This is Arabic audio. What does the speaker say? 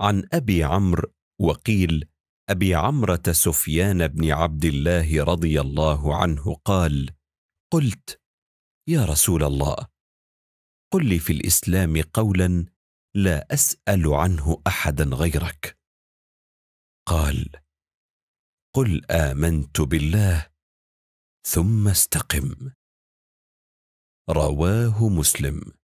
عن أبي عمرو وقيل أبي عمرة سفيان بن عبد الله رضي الله عنه قال قلت يا رسول الله قل لي في الإسلام قولا لا أسأل عنه أحدا غيرك قال قل آمنت بالله ثم استقم رواه مسلم